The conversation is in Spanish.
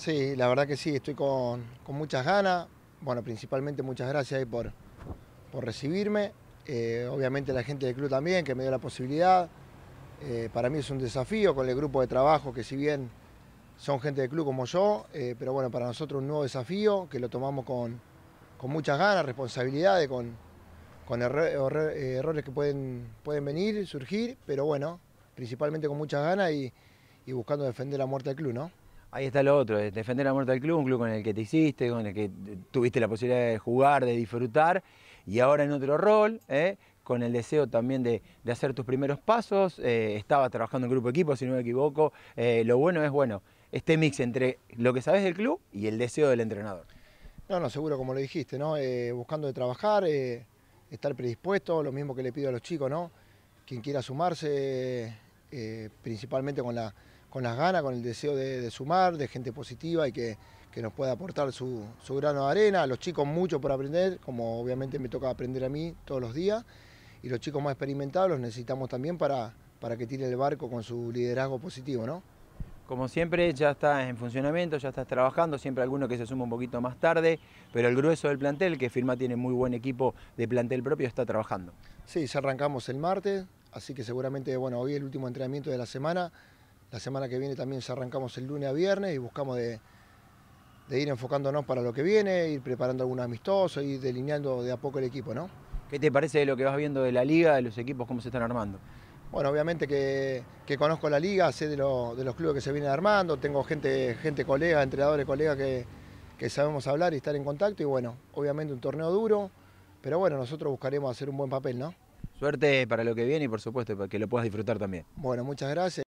Sí, la verdad que sí, estoy con, muchas ganas. Bueno, principalmente muchas gracias por, por recibirme. Eh, obviamente la gente del club también, que me dio la posibilidad. Eh, para mí es un desafío con el grupo de trabajo, que si bien son gente del club como yo, eh, pero bueno, para nosotros un nuevo desafío, que lo tomamos con, muchas ganas, responsabilidades, con, con errores que pueden, pueden venir, surgir, pero bueno, principalmente con muchas ganas y, y buscando defender la muerte del club, ¿no? Ahí está lo otro, defender la muerte del club, un club con el que te hiciste, con el que tuviste la posibilidad de jugar, de disfrutar, y ahora en otro rol, ¿eh? con el deseo también de, hacer tus primeros pasos. Eh, estaba trabajando en grupo equipo, si no me equivoco. Eh, lo bueno es, bueno, este mix entre lo que sabes del club y el deseo del entrenador. No, no, seguro, como lo dijiste, ¿no? buscando de trabajar, estar predispuesto, lo mismo que le pido a los chicos, ¿no? Quien quiera sumarse, principalmente con la con las ganas, con el deseo de, sumar, de gente positiva y que, nos pueda aportar su, su, grano de arena. los chicos mucho por aprender, como obviamente me toca aprender a mí todos los días. Y los chicos más experimentados los necesitamos también para, para que tire el barco con su liderazgo positivo, ¿no? Como siempre, ya estás en funcionamiento, ya estás trabajando, siempre alguno que se suma un poquito más tarde, pero el grueso del plantel, que firma tiene muy buen equipo de plantel propio, está trabajando. Sí, ya arrancamos el martes, así que seguramente, bueno, hoy el último entrenamiento de la semana, la semana que viene también se arrancamos el lunes a viernes y buscamos de, ir enfocándonos para lo que viene, ir preparando algún amistoso, ir delineando de a poco el equipo, ¿no? ¿Qué te parece de lo que vas viendo de la liga, de los equipos, cómo se están armando? Bueno, obviamente que, conozco la liga, sé de, los clubes que se vienen armando, tengo gente, gente colega, entrenadores, colegas que, que sabemos hablar y estar en contacto y bueno, obviamente un torneo duro, pero bueno, nosotros buscaremos hacer un buen papel, ¿no? Suerte para lo que viene y por supuesto para que lo puedas disfrutar también. Bueno, muchas gracias.